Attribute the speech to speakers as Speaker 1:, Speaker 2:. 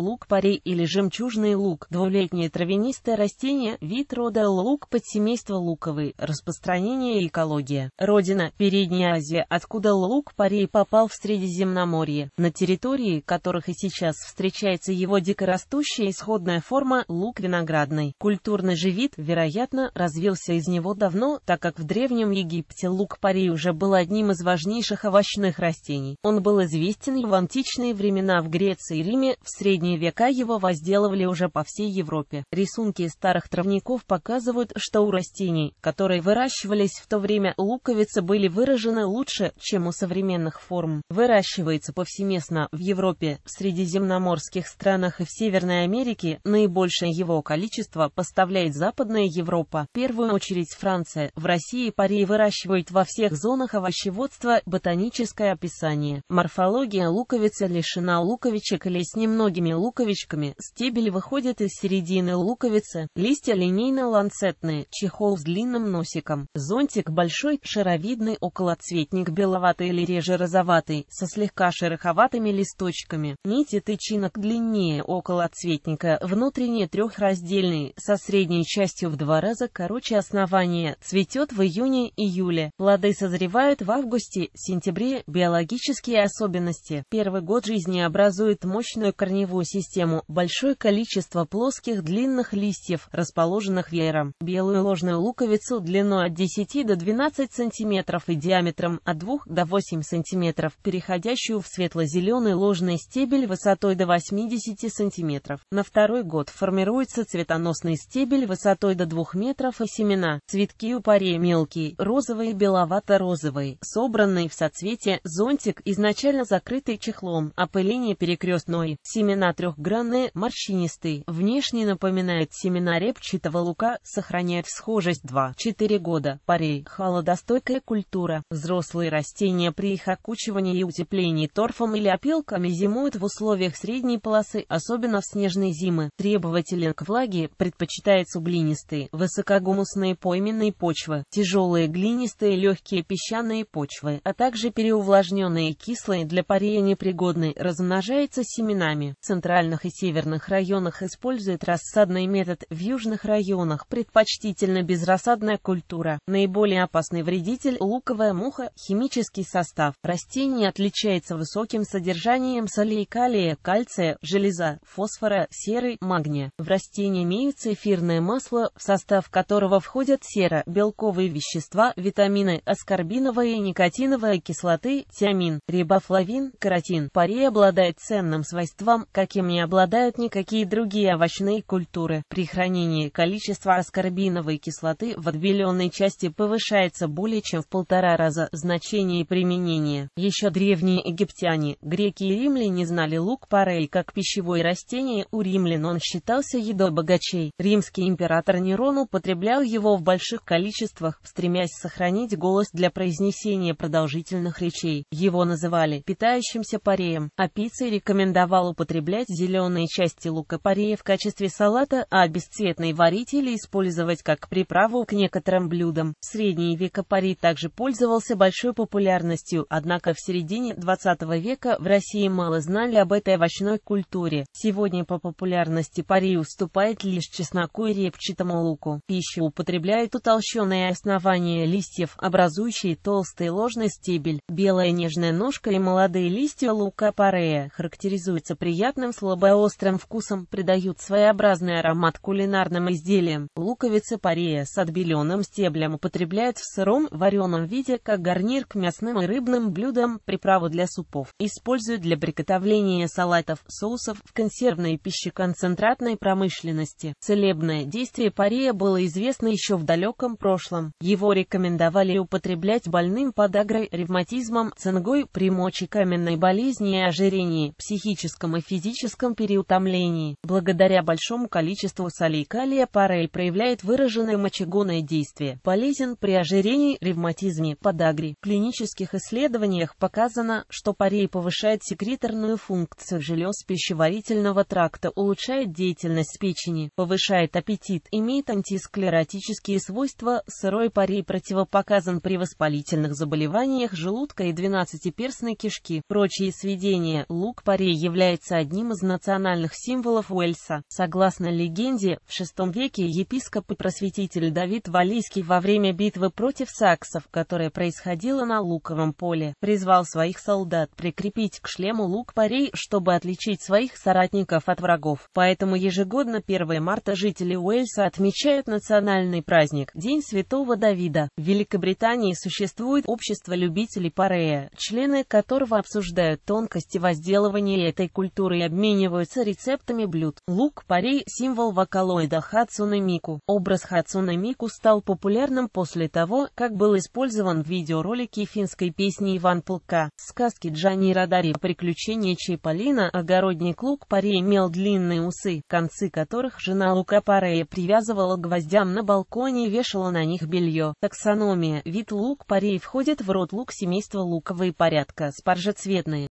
Speaker 1: лук парей или жемчужный лук – двулетнее травянистое растение, вид рода лук подсемейство луковый, распространение и экология. Родина – Передняя Азия, откуда лук парей попал в Средиземноморье, на территории которых и сейчас встречается его дикорастущая исходная форма – лук виноградный. Культурный же вид, вероятно, развился из него давно, так как в Древнем Египте лук парей уже был одним из важнейших овощных растений. Он был известен в античные времена в Греции и Риме, в Средней средние века его возделывали уже по всей Европе. Рисунки старых травников показывают, что у растений, которые выращивались в то время, луковицы были выражены лучше, чем у современных форм. Выращивается повсеместно в Европе, в средиземноморских странах и в Северной Америке, наибольшее его количество поставляет Западная Европа, в первую очередь Франция. В России парей выращивают во всех зонах овощеводства ботаническое описание. Морфология луковицы лишена луковичек или с немногими луковичками, стебель выходит из середины луковицы, листья линейно-ланцетные, чехол с длинным носиком, зонтик большой, шаровидный околоцветник беловатый или реже розоватый, со слегка шероховатыми листочками, нити тычинок длиннее околоцветника, внутренние трехраздельные, со средней частью в два раза короче основания, цветет в июне-июле, плоды созревают в августе-сентябре, биологические особенности. Первый год жизни образует мощную корневую корневую систему большое количество плоских длинных листьев, расположенных веером. Белую ложную луковицу длиной от 10 до 12 см и диаметром от 2 до 8 см, переходящую в светло-зеленый ложный стебель высотой до 80 см. На второй год формируется цветоносный стебель высотой до 2 метров и семена. Цветки у паре мелкие, розовые, беловато-розовые, собранные в соцветие, зонтик изначально закрытый чехлом, опыление перекрестной, семена Семена трехгранные, морщинистые, внешне напоминает семена репчатого лука, сохраняет схожесть 2-4 года, парей, холодостойкая культура. Взрослые растения при их окучивании и утеплении торфом или опилками зимуют в условиях средней полосы, особенно в снежной зимы. Требователен к влаге, предпочитает суглинистые, высокогумусные пойменные почвы, тяжелые глинистые легкие песчаные почвы, а также переувлажненные кислые для парения непригодны, размножается семенами центральных и северных районах использует рассадный метод, в южных районах предпочтительно безрассадная культура. Наиболее опасный вредитель – луковая муха, химический состав. Растение отличается высоким содержанием солей калия, кальция, железа, фосфора, серы, магния. В растении имеются эфирное масло, в состав которого входят сера, белковые вещества, витамины, аскорбиновая и никотиновая кислоты, тиамин, рибофлавин, каротин. Пари обладает ценным свойством, каким не обладают никакие другие овощные культуры. При хранении количество аскорбиновой кислоты в отбеленной части повышается более чем в полтора раза. Значение и применение. Еще древние египтяне, греки и римляне знали лук парей как пищевое растение. У римлян он считался едой богачей. Римский император Нерон употреблял его в больших количествах, стремясь сохранить голос для произнесения продолжительных речей. Его называли питающимся пареем, а пиццей рекомендовал употреблять употреблять зеленые части лука-порея в качестве салата, а бесцветные варить или использовать как приправу к некоторым блюдам. В средние века пари также пользовался большой популярностью, однако в середине 20 века в России мало знали об этой овощной культуре. Сегодня по популярности пари уступает лишь чесноку и репчатому луку. Пищу употребляют утолщенные основания листьев, образующие толстый ложный стебель, белая нежная ножка и молодые листья лука-порея характеризуются приятным приятным слабоострым вкусом придают своеобразный аромат кулинарным изделиям. Луковицы парея с отбеленным стеблем употребляют в сыром вареном виде как гарнир к мясным и рыбным блюдам, приправу для супов. Используют для приготовления салатов, соусов в консервной концентратной промышленности. Целебное действие парея было известно еще в далеком прошлом. Его рекомендовали употреблять больным подагрой, ревматизмом, цингой, примочи, каменной болезни и ожирении, психическом и физическом физическом переутомлении. Благодаря большому количеству солей калия парель проявляет выраженное мочегонное действие. Полезен при ожирении, ревматизме, подагре. В клинических исследованиях показано, что парей повышает секреторную функцию желез пищеварительного тракта, улучшает деятельность печени, повышает аппетит, имеет антисклеротические свойства, сырой парей противопоказан при воспалительных заболеваниях желудка и двенадцатиперстной кишки. Прочие сведения, лук парей является одним одним из национальных символов Уэльса. Согласно легенде, в VI веке епископ и просветитель Давид Валийский во время битвы против саксов, которая происходила на луковом поле, призвал своих солдат прикрепить к шлему лук-парей, чтобы отличить своих соратников от врагов. Поэтому ежегодно 1 марта жители Уэльса отмечают национальный праздник – День Святого Давида. В Великобритании существует общество любителей парея, члены которого обсуждают тонкости возделывания этой культуры и обмениваются рецептами блюд. Лук парей – символ вокалоида Хацуне Мику. Образ Хацуне Мику стал популярным после того, как был использован в видеоролике финской песни Иван Пылка. Сказки Джани Радари «Приключения Чайполина» огородник Лук парей имел длинные усы, концы которых жена Лука парея привязывала гвоздям на балконе и вешала на них белье. Таксономия. Вид лук парей входит в род лук семейства луковые порядка, спаржецветные.